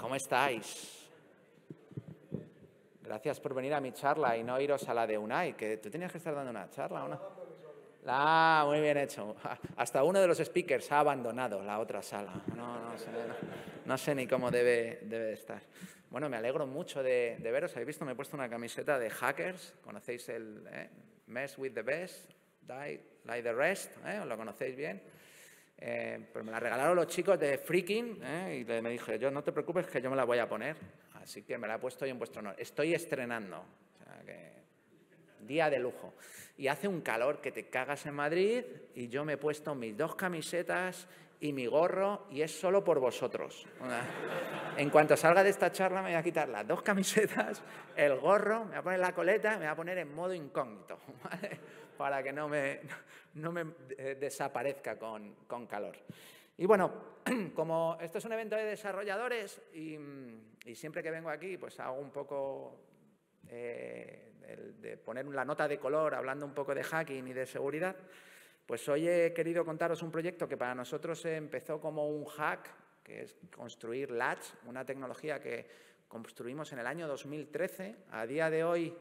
¿Cómo estáis? Gracias por venir a mi charla y no iros a la de UNAI, que tú tenías que estar dando una charla, ¿no? Ah, muy bien hecho. Hasta uno de los speakers ha abandonado la otra sala. No, sé, ni cómo debe, debe estar. Bueno, me alegro mucho de, veros. Habéis visto, me he puesto una camiseta de hackers. ¿Conocéis el eh? Mess with the Best? Die, like the Rest. ¿eh? ¿Lo conocéis bien? Eh, pero me la regalaron los chicos de Freaking eh, y me dije, yo no te preocupes que yo me la voy a poner. Así que me la he puesto hoy en vuestro honor. Estoy estrenando. día de lujo. Y hace un calor que te cagas en Madrid y yo me he puesto mis dos camisetas y mi gorro y es solo por vosotros. En cuanto salga de esta charla me voy a quitar las dos camisetas, el gorro, me voy a poner la coleta, me voy a poner en modo incógnito. para que no me, no me eh, desaparezca con, con, calor. Y bueno, como esto es un evento de desarrolladores y, siempre que vengo aquí, pues hago un poco eh, de poner la nota de color hablando un poco de hacking y de seguridad, pues hoy he querido contaros un proyecto que para nosotros empezó como un hack, que es construir LATS, una tecnología que construimos en el año 2013. A día de hoy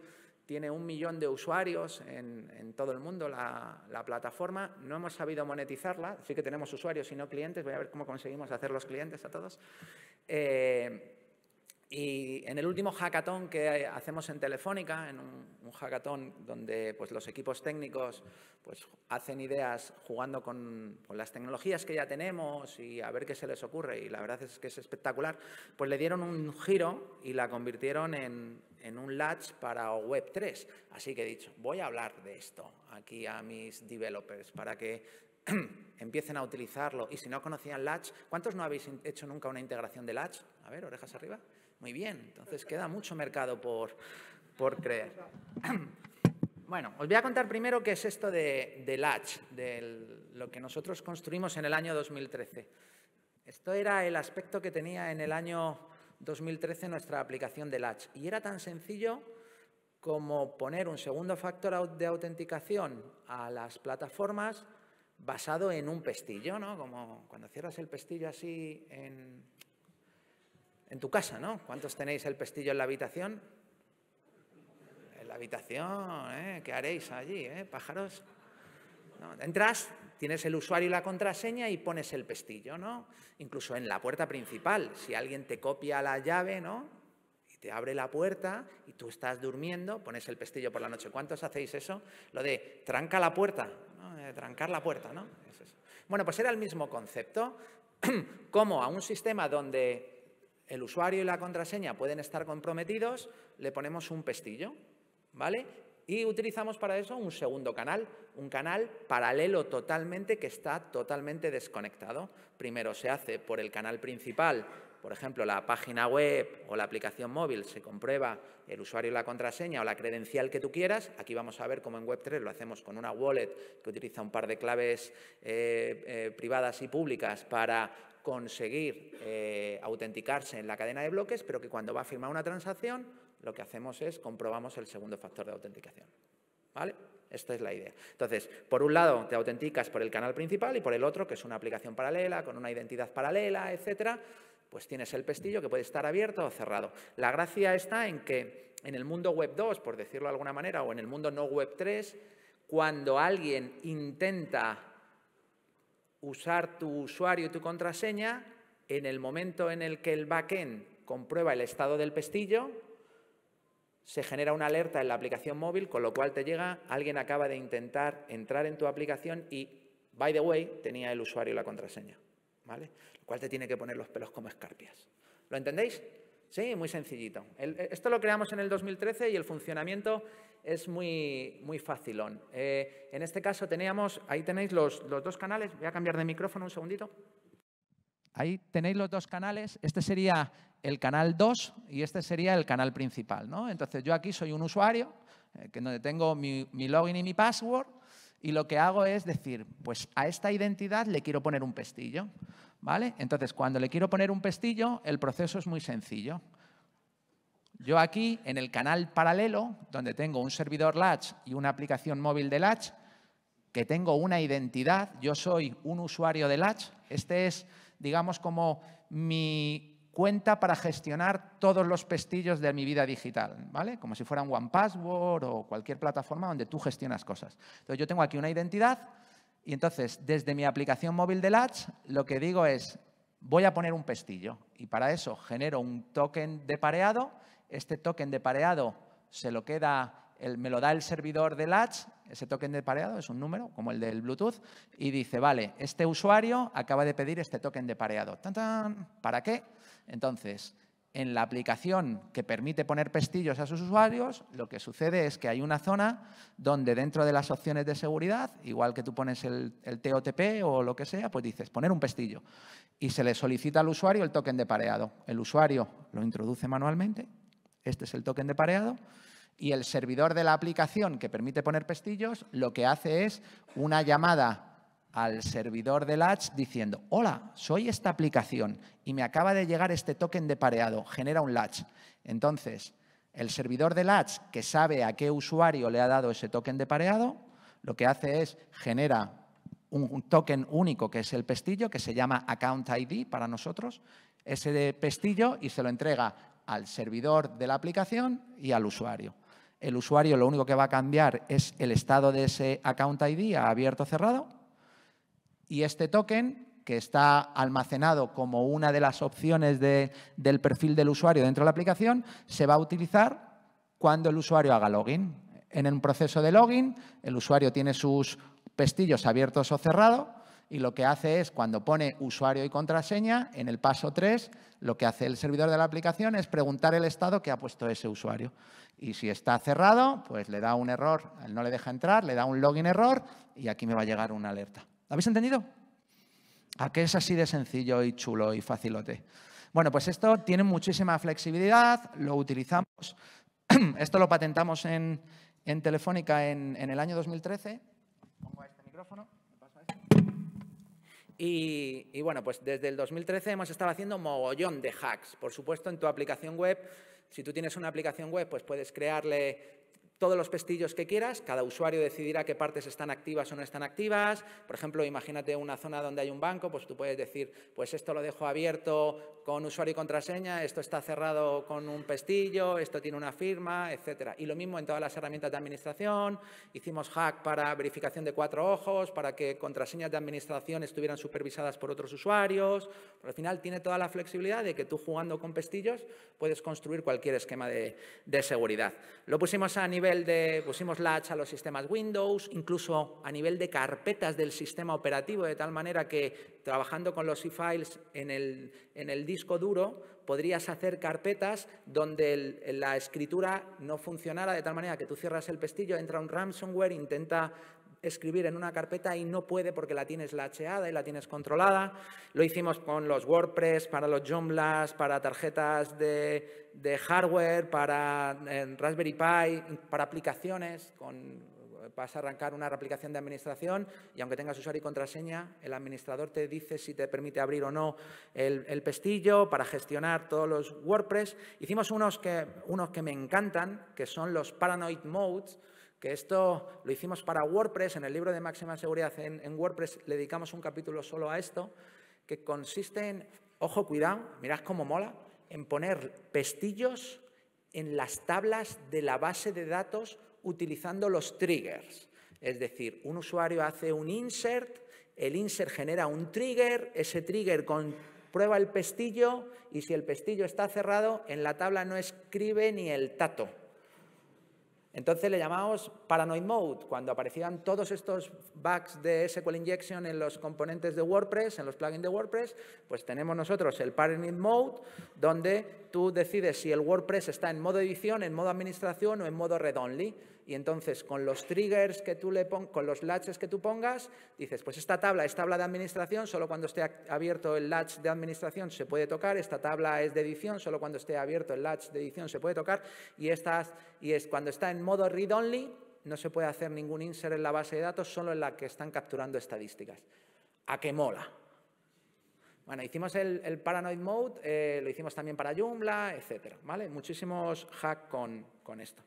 tiene un millón de usuarios en, todo el mundo la, plataforma. No hemos sabido monetizarla, así que tenemos usuarios y no clientes. Voy a ver cómo conseguimos hacer los clientes a todos. Eh, y en el último hackathon que hacemos en Telefónica, en un, hackathon donde pues, los equipos técnicos pues, hacen ideas jugando con, las tecnologías que ya tenemos y a ver qué se les ocurre, y la verdad es que es espectacular, pues le dieron un giro y la convirtieron en, en un latch para Web3. Así que he dicho, voy a hablar de esto aquí a mis developers para que empiecen a utilizarlo. Y si no conocían Latch, ¿cuántos no habéis hecho nunca una integración de Latch? A ver, orejas arriba. Muy bien, entonces queda mucho mercado por, creer. Bueno, os voy a contar primero qué es esto de, de Latch, de lo que nosotros construimos en el año 2013. Esto era el aspecto que tenía en el año 2013 nuestra aplicación de Latch y era tan sencillo como poner un segundo factor de autenticación a las plataformas basado en un pestillo, ¿no? Como cuando cierras el pestillo así en, en tu casa, ¿no? ¿Cuántos tenéis el pestillo en la habitación? En la habitación, ¿eh? ¿Qué haréis allí, eh, pájaros? Entras, tienes el usuario y la contraseña y pones el pestillo, ¿no? Incluso en la puerta principal, si alguien te copia la llave, ¿no? Y te abre la puerta y tú estás durmiendo, pones el pestillo por la noche. ¿Cuántos hacéis eso? Lo de tranca la puerta, ¿no? Eh, trancar la puerta, ¿no? Bueno, pues era el mismo concepto. Como a un sistema donde el usuario y la contraseña pueden estar comprometidos, le ponemos un pestillo, ¿vale? Y utilizamos para eso un segundo canal, un canal paralelo totalmente que está totalmente desconectado. Primero se hace por el canal principal por ejemplo, la página web o la aplicación móvil, se comprueba el usuario, y la contraseña o la credencial que tú quieras. Aquí vamos a ver cómo en Web3 lo hacemos con una wallet que utiliza un par de claves eh, eh, privadas y públicas para conseguir eh, autenticarse en la cadena de bloques, pero que cuando va a firmar una transacción, lo que hacemos es comprobamos el segundo factor de autenticación. ¿Vale? Esta es la idea. Entonces, por un lado te autenticas por el canal principal y por el otro, que es una aplicación paralela, con una identidad paralela, etcétera, pues tienes el pestillo que puede estar abierto o cerrado. La gracia está en que en el mundo web 2, por decirlo de alguna manera, o en el mundo no web 3, cuando alguien intenta usar tu usuario y tu contraseña, en el momento en el que el backend comprueba el estado del pestillo, se genera una alerta en la aplicación móvil, con lo cual te llega, alguien acaba de intentar entrar en tu aplicación y, by the way, tenía el usuario y la contraseña. ¿Vale? cual te tiene que poner los pelos como escarpias. ¿Lo entendéis? Sí, muy sencillito. Eh, esto lo creamos en el 2013 y el funcionamiento es muy, muy facilón. Eh, en este caso teníamos, ahí tenéis los, los dos canales, voy a cambiar de micrófono un segundito. Ahí tenéis los dos canales, este sería el canal 2 y este sería el canal principal. ¿no? Entonces yo aquí soy un usuario, eh, que donde tengo mi, mi login y mi password, y lo que hago es decir, pues a esta identidad le quiero poner un pestillo. ¿Vale? Entonces, cuando le quiero poner un pestillo, el proceso es muy sencillo. Yo aquí, en el canal paralelo, donde tengo un servidor Latch y una aplicación móvil de Latch, que tengo una identidad, yo soy un usuario de Latch, este es, digamos, como mi cuenta para gestionar todos los pestillos de mi vida digital, ¿vale? Como si fuera un One Password o cualquier plataforma donde tú gestionas cosas. Entonces yo tengo aquí una identidad y entonces, desde mi aplicación móvil de Latch, lo que digo es, voy a poner un pestillo. Y para eso genero un token de pareado. Este token de pareado se lo queda, el, me lo da el servidor de Latch. Ese token de pareado es un número, como el del Bluetooth. Y dice, vale, este usuario acaba de pedir este token de pareado. ¡Tan, para qué? Entonces, en la aplicación que permite poner pestillos a sus usuarios, lo que sucede es que hay una zona donde dentro de las opciones de seguridad, igual que tú pones el, TOTP o lo que sea, pues dices poner un pestillo y se le solicita al usuario el token de pareado. El usuario lo introduce manualmente, este es el token de pareado, y el servidor de la aplicación que permite poner pestillos lo que hace es una llamada al servidor de Latch diciendo, hola, soy esta aplicación y me acaba de llegar este token de pareado, genera un Latch. Entonces, el servidor de Latch, que sabe a qué usuario le ha dado ese token de pareado, lo que hace es genera un token único que es el pestillo, que se llama Account ID para nosotros, ese pestillo y se lo entrega al servidor de la aplicación y al usuario. El usuario lo único que va a cambiar es el estado de ese Account ID abierto o cerrado y este token, que está almacenado como una de las opciones del perfil del usuario dentro de la aplicación, se va a utilizar cuando el usuario haga login. En un proceso de login, el usuario tiene sus pestillos abiertos o cerrados y lo que hace es, cuando pone usuario y contraseña, en el paso 3, lo que hace el servidor de la aplicación es preguntar el estado que ha puesto ese usuario. Y si está cerrado, pues le da un error, no le deja entrar, le da un login error y aquí me va a llegar una alerta. ¿Habéis entendido? ¿A qué es así de sencillo y chulo y facilote? Bueno, pues esto tiene muchísima flexibilidad, lo utilizamos. Esto lo patentamos en, Telefónica en, el año 2013. Pongo este micrófono. Este. y, bueno, pues desde el 2013 hemos estado haciendo mogollón de hacks. Por supuesto, en tu aplicación web, si tú tienes una aplicación web, pues puedes crearle todos los pestillos que quieras, cada usuario decidirá qué partes están activas o no están activas. Por ejemplo, imagínate una zona donde hay un banco, pues tú puedes decir, pues esto lo dejo abierto con usuario y contraseña, esto está cerrado con un pestillo, esto tiene una firma, etcétera. Y lo mismo en todas las herramientas de administración. Hicimos hack para verificación de cuatro ojos, para que contraseñas de administración estuvieran supervisadas por otros usuarios. al final tiene toda la flexibilidad de que tú jugando con pestillos puedes construir cualquier esquema de, de seguridad. Lo pusimos a nivel de, pusimos latch a los sistemas Windows, incluso a nivel de carpetas del sistema operativo, de tal manera que trabajando con los e-files en el, disco duro, podrías hacer carpetas donde la escritura no funcionara, de tal manera que tú cierras el pestillo, entra un ransomware, intenta escribir en una carpeta y no puede porque la tienes lacheada y la tienes controlada. Lo hicimos con los WordPress, para los Joomlas, para tarjetas de, hardware, para Raspberry Pi, para aplicaciones. Con, vas a arrancar una aplicación de administración y aunque tengas usuario y contraseña, el administrador te dice si te permite abrir o no el, pestillo para gestionar todos los WordPress. Hicimos unos que, unos que me encantan, que son los Paranoid Modes que esto lo hicimos para WordPress, en el libro de máxima seguridad en, WordPress le dedicamos un capítulo solo a esto, que consiste en, ojo, cuidado, mirad cómo mola, en poner pestillos en las tablas de la base de datos utilizando los triggers. Es decir, un usuario hace un insert, el insert genera un trigger, ese trigger comprueba el pestillo y si el pestillo está cerrado, en la tabla no escribe ni el tato. Entonces le llamamos Paranoid Mode, cuando aparecían todos estos bugs de SQL Injection en los componentes de WordPress, en los plugins de WordPress, pues tenemos nosotros el Paranoid Mode, donde tú decides si el WordPress está en modo edición, en modo administración o en modo read-only. Y entonces, con los triggers que tú le pongas, con los latches que tú pongas, dices, pues esta tabla es tabla de administración, solo cuando esté abierto el latch de administración se puede tocar, esta tabla es de edición, solo cuando esté abierto el latch de edición se puede tocar, y, estas, y es cuando está en modo read-only, no se puede hacer ningún insert en la base de datos, solo en la que están capturando estadísticas. ¿A qué mola? Bueno, hicimos el, Paranoid Mode, eh, lo hicimos también para Joomla, etcétera, ¿vale? Muchísimos hacks con esto.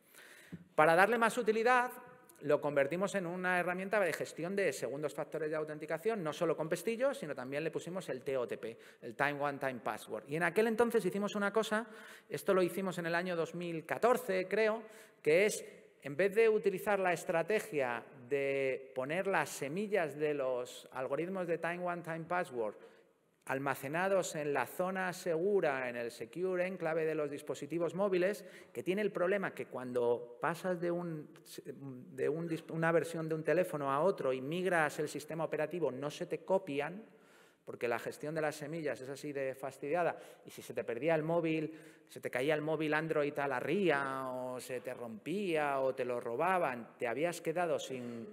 Para darle más utilidad, lo convertimos en una herramienta de gestión de segundos factores de autenticación, no solo con pestillos, sino también le pusimos el TOTP, el Time One Time Password. Y en aquel entonces hicimos una cosa, esto lo hicimos en el año 2014, creo, que es, en vez de utilizar la estrategia de poner las semillas de los algoritmos de Time One Time Password almacenados en la zona segura, en el secure enclave de los dispositivos móviles, que tiene el problema que cuando pasas de, un, de una versión de un teléfono a otro y migras el sistema operativo, no se te copian, porque la gestión de las semillas es así de fastidiada, y si se te perdía el móvil, se te caía el móvil Android a la ría, o se te rompía, o te lo robaban, te habías quedado sin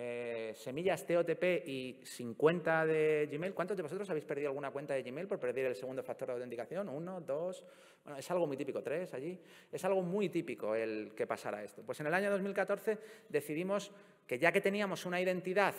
eh, semillas TOTP y 50 de Gmail. ¿Cuántos de vosotros habéis perdido alguna cuenta de Gmail por perder el segundo factor de autenticación? ¿Uno, dos? Bueno, es algo muy típico, tres allí. Es algo muy típico el que pasara esto. Pues en el año 2014 decidimos que ya que teníamos una identidad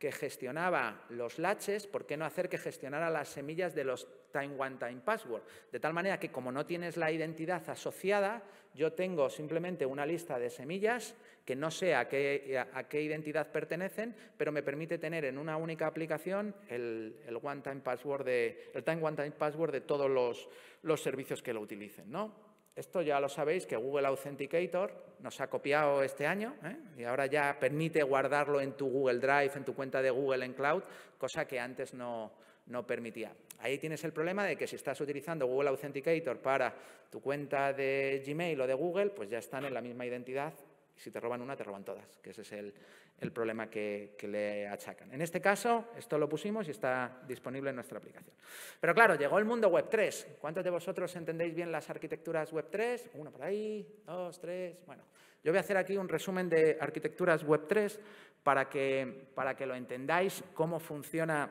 que gestionaba los latches, ¿por qué no hacer que gestionara las semillas de los time one time password? De tal manera que como no tienes la identidad asociada, yo tengo simplemente una lista de semillas que no sé a qué, identidad pertenecen, pero me permite tener en una única aplicación el, one time password de, el time one time password de todos los, los servicios que lo utilicen. ¿no? Esto ya lo sabéis que Google Authenticator nos ha copiado este año ¿eh? y ahora ya permite guardarlo en tu Google Drive, en tu cuenta de Google en Cloud, cosa que antes no, no permitía. Ahí tienes el problema de que si estás utilizando Google Authenticator para tu cuenta de Gmail o de Google, pues ya están en la misma identidad si te roban una, te roban todas, que ese es el, problema que, le achacan. En este caso, esto lo pusimos y está disponible en nuestra aplicación. Pero claro, llegó el mundo Web 3. ¿Cuántos de vosotros entendéis bien las arquitecturas Web 3? Uno por ahí, dos, tres. Bueno, yo voy a hacer aquí un resumen de arquitecturas Web 3 para que, para que lo entendáis cómo funciona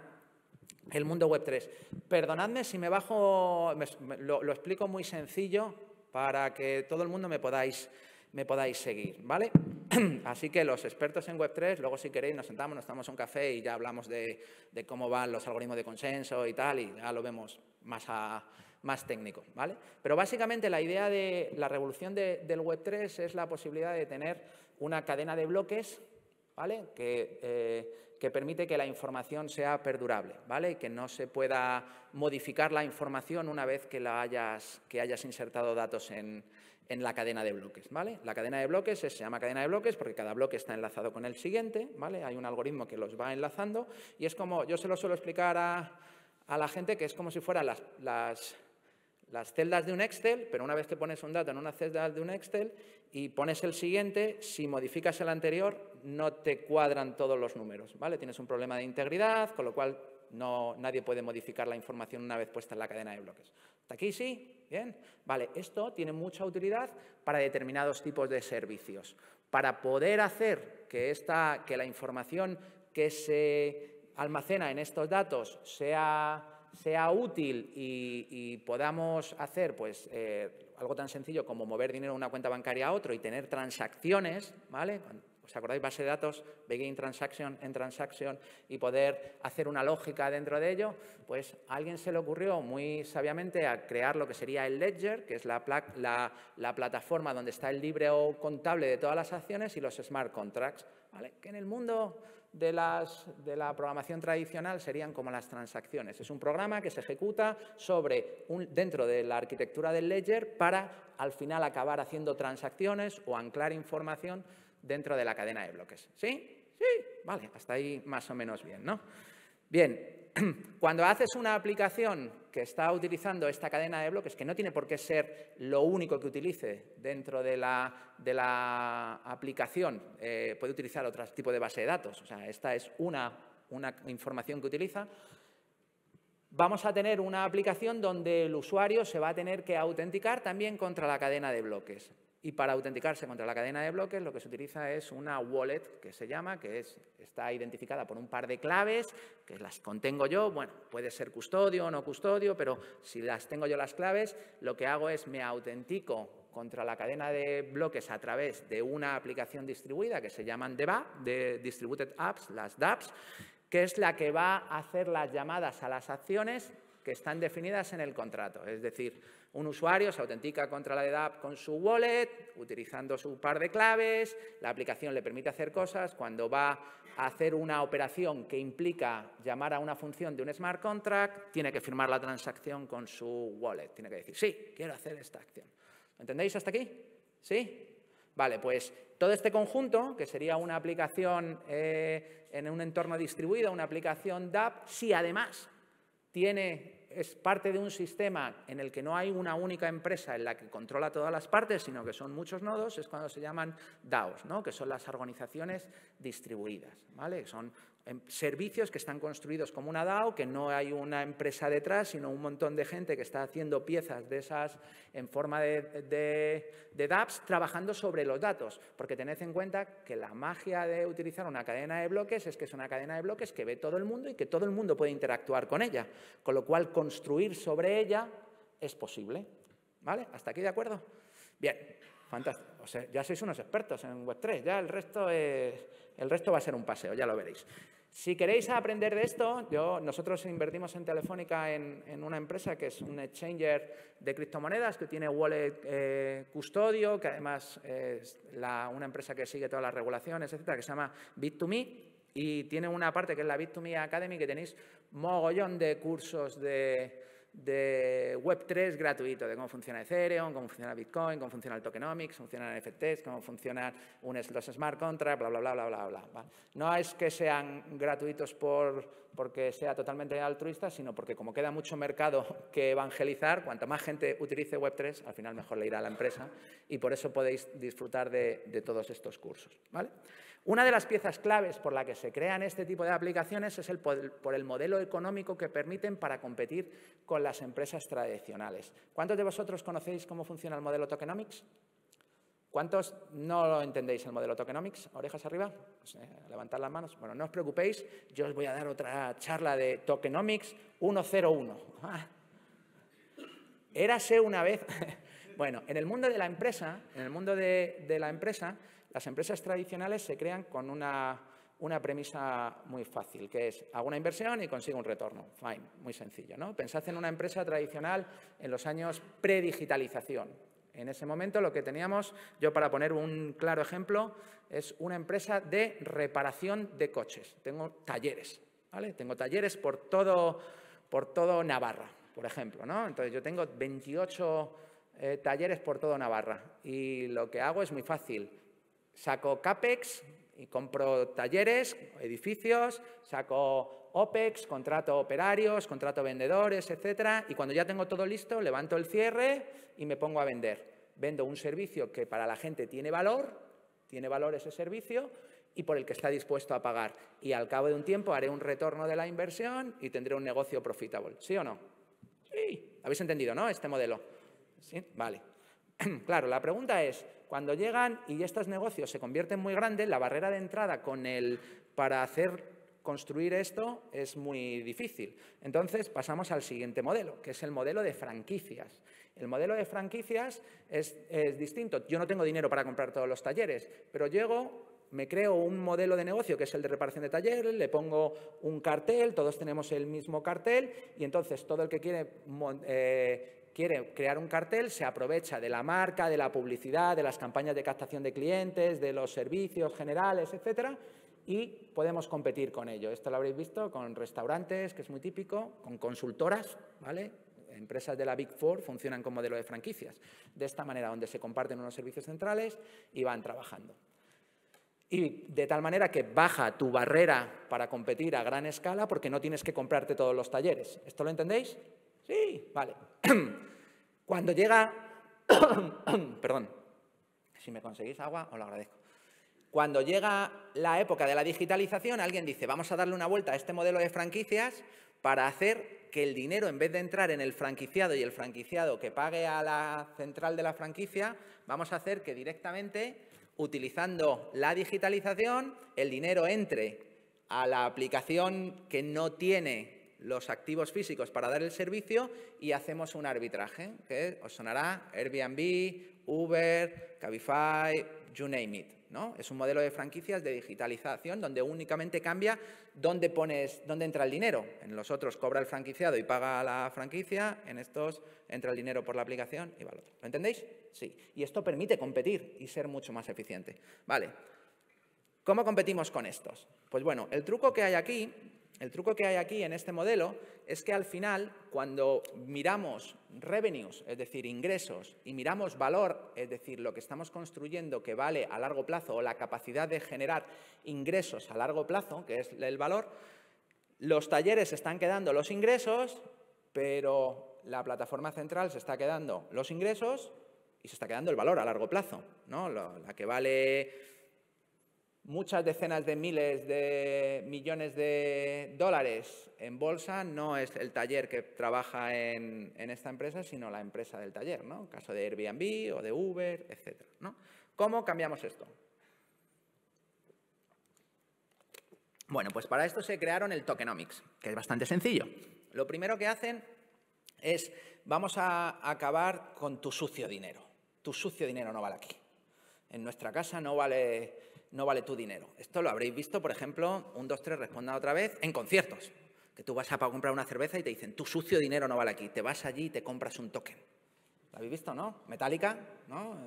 el mundo Web 3. Perdonadme si me bajo, lo, explico muy sencillo para que todo el mundo me podáis me podáis seguir, ¿vale? Así que los expertos en Web3, luego si queréis nos sentamos, nos damos un café y ya hablamos de, cómo van los algoritmos de consenso y tal, y ya lo vemos más, más técnico, ¿vale? Pero básicamente la idea de la revolución del Web3 es la posibilidad de tener una cadena de bloques, ¿vale? Eh, que, permite que la información sea perdurable, ¿vale? Y que no se pueda modificar la información una vez que, la hayas, que hayas insertado datos en, en la cadena de bloques. ¿vale? La cadena de bloques se llama cadena de bloques porque cada bloque está enlazado con el siguiente. ¿vale? Hay un algoritmo que los va enlazando y es como, yo se lo suelo explicar a, la gente que es como si fueran las, las, las, celdas de un Excel, pero una vez que pones un dato en una celda de un Excel y pones el siguiente, si modificas el anterior no te cuadran todos los números. ¿vale? Tienes un problema de integridad, con lo cual no, nadie puede modificar la información una vez puesta en la cadena de bloques aquí sí? ¿Bien? Vale, esto tiene mucha utilidad para determinados tipos de servicios. Para poder hacer que, esta, que la información que se almacena en estos datos sea, sea útil y, podamos hacer pues, eh, algo tan sencillo como mover dinero de una cuenta bancaria a otro y tener transacciones, ¿vale? ¿Os acordáis? Base de datos, begin transaction, end transaction y poder hacer una lógica dentro de ello. Pues a alguien se le ocurrió muy sabiamente a crear lo que sería el ledger, que es la, la, plataforma donde está el libro contable de todas las acciones y los smart contracts, que en el mundo de, las, de, la programación tradicional serían como las transacciones. Es un programa que se ejecuta sobre dentro de la arquitectura del ledger para al final acabar haciendo transacciones o anclar información dentro de la cadena de bloques. ¿Sí? Sí, vale, hasta ahí más o menos bien, ¿no? Bien, cuando haces una aplicación que está utilizando esta cadena de bloques, que no tiene por qué ser lo único que utilice dentro de la, aplicación, eh, puede utilizar otro tipo de base de datos, o sea, esta es una, una información que utiliza, vamos a tener una aplicación donde el usuario se va a tener que autenticar también contra la cadena de bloques. Y para autenticarse contra la cadena de bloques, lo que se utiliza es una wallet que se llama, que es, está identificada por un par de claves, que las contengo yo. Bueno, puede ser custodio o no custodio, pero si las tengo yo las claves, lo que hago es me autentico contra la cadena de bloques a través de una aplicación distribuida que se llaman Deba, de Distributed Apps, las DApps, que es la que va a hacer las llamadas a las acciones que están definidas en el contrato. Es decir, un usuario se autentica contra la DAP con su wallet, utilizando su par de claves, la aplicación le permite hacer cosas. Cuando va a hacer una operación que implica llamar a una función de un smart contract, tiene que firmar la transacción con su wallet. Tiene que decir, sí, quiero hacer esta acción. entendéis hasta aquí? ¿Sí? Vale, pues todo este conjunto, que sería una aplicación eh, en un entorno distribuido, una aplicación DAP, si además tiene, es parte de un sistema en el que no hay una única empresa en la que controla todas las partes, sino que son muchos nodos, es cuando se llaman DAOs, ¿no? que son las organizaciones distribuidas, ¿vale? son Em, servicios que están construidos como una DAO, que no hay una empresa detrás, sino un montón de gente que está haciendo piezas de esas en forma de, de, dApps trabajando sobre los datos. Porque tened en cuenta que la magia de utilizar una cadena de bloques es que es una cadena de bloques que ve todo el mundo y que todo el mundo puede interactuar con ella. Con lo cual, construir sobre ella es posible. ¿Vale? ¿Hasta aquí de acuerdo? Bien, fantástico. ya sois unos expertos en Web3, ya el resto es el resto va a ser un paseo, ya lo veréis. Si queréis aprender de esto, yo, nosotros invertimos en Telefónica en, una empresa que es un exchanger de criptomonedas, que tiene wallet eh, custodio, que además es una empresa que sigue todas las regulaciones, etcétera, que se llama Bit2Me. Y tiene una parte que es la Bit2Me Academy, que tenéis mogollón de cursos de, de Web3 gratuito, de cómo funciona Ethereum, cómo funciona Bitcoin, cómo funciona el tokenomics, cómo funcionan NFTs, cómo funcionan los smart contracts, bla, bla, bla, bla, bla. bla. No es que sean gratuitos por, porque sea totalmente altruista, sino porque como queda mucho mercado que evangelizar, cuanto más gente utilice Web3, al final mejor le irá a la empresa y por eso podéis disfrutar de, de todos estos cursos. ¿vale? Una de las piezas claves por la que se crean este tipo de aplicaciones es el, por el modelo económico que permiten para competir con las empresas tradicionales. ¿Cuántos de vosotros conocéis cómo funciona el modelo tokenomics? ¿Cuántos no lo entendéis el modelo tokenomics? ¿Orejas arriba? levantar pues, eh, levantad las manos. Bueno, no os preocupéis, yo os voy a dar otra charla de tokenomics 101. Érase una vez... bueno, en el mundo de la empresa, en el mundo de, de la empresa las empresas tradicionales se crean con una, premisa muy fácil, que es hago una inversión y consigo un retorno. Fine, muy sencillo. ¿no? Pensad en una empresa tradicional en los años predigitalización. En ese momento lo que teníamos, yo para poner un claro ejemplo, es una empresa de reparación de coches. Tengo talleres, ¿vale? Tengo talleres por todo, por todo Navarra, por ejemplo, ¿no? Entonces yo tengo 28 eh, talleres por todo Navarra y lo que hago es muy fácil saco CAPEX y compro talleres, edificios, saco OPEX, contrato operarios, contrato vendedores, etcétera, y cuando ya tengo todo listo, levanto el cierre y me pongo a vender. Vendo un servicio que para la gente tiene valor, tiene valor ese servicio y por el que está dispuesto a pagar. Y al cabo de un tiempo haré un retorno de la inversión y tendré un negocio profitable. ¿Sí o no? Sí. ¿Habéis entendido, no? Este modelo. ¿Sí? Vale. Claro, la pregunta es, cuando llegan y estos negocios se convierten muy grandes, la barrera de entrada para hacer construir esto es muy difícil. Entonces pasamos al siguiente modelo, que es el modelo de franquicias. El modelo de franquicias es, distinto. Yo no tengo dinero para comprar todos los talleres, pero llego, me creo un modelo de negocio que es el de reparación de talleres, le pongo un cartel, todos tenemos el mismo cartel, y entonces todo el que quiere... Eh, quiere crear un cartel, se aprovecha de la marca, de la publicidad, de las campañas de captación de clientes, de los servicios generales, etcétera, y podemos competir con ello. Esto lo habréis visto con restaurantes, que es muy típico, con consultoras, ¿vale? Empresas de la Big Four funcionan con modelo de franquicias. De esta manera, donde se comparten unos servicios centrales y van trabajando. Y de tal manera que baja tu barrera para competir a gran escala porque no tienes que comprarte todos los talleres. ¿Esto lo entendéis? Sí, vale. Cuando llega, perdón, si me conseguís agua, os lo agradezco. Cuando llega la época de la digitalización, alguien dice, vamos a darle una vuelta a este modelo de franquicias para hacer que el dinero, en vez de entrar en el franquiciado y el franquiciado que pague a la central de la franquicia, vamos a hacer que directamente, utilizando la digitalización, el dinero entre a la aplicación que no tiene los activos físicos para dar el servicio y hacemos un arbitraje, que os sonará Airbnb, Uber, Cabify, you name it. ¿no? Es un modelo de franquicias de digitalización donde únicamente cambia dónde, pones, dónde entra el dinero. En los otros cobra el franquiciado y paga la franquicia, en estos entra el dinero por la aplicación y va al otro. ¿Lo entendéis? Sí. Y esto permite competir y ser mucho más eficiente. Vale. ¿Cómo competimos con estos? Pues bueno, el truco que hay aquí el truco que hay aquí en este modelo es que al final, cuando miramos revenues, es decir, ingresos, y miramos valor, es decir, lo que estamos construyendo que vale a largo plazo o la capacidad de generar ingresos a largo plazo, que es el valor, los talleres están quedando los ingresos, pero la plataforma central se está quedando los ingresos y se está quedando el valor a largo plazo, ¿no? la que vale muchas decenas de miles de millones de dólares en bolsa, no es el taller que trabaja en, esta empresa, sino la empresa del taller, ¿no? En caso de Airbnb o de Uber, etc. ¿no? ¿Cómo cambiamos esto? Bueno, pues para esto se crearon el tokenomics, que es bastante sencillo. Lo primero que hacen es, vamos a acabar con tu sucio dinero. Tu sucio dinero no vale aquí. En nuestra casa no vale no vale tu dinero. Esto lo habréis visto, por ejemplo, un, dos, tres, responda otra vez, en conciertos. Que tú vas a comprar una cerveza y te dicen, tu sucio dinero no vale aquí. Te vas allí y te compras un token. ¿Lo habéis visto, no? Metallica, ¿no?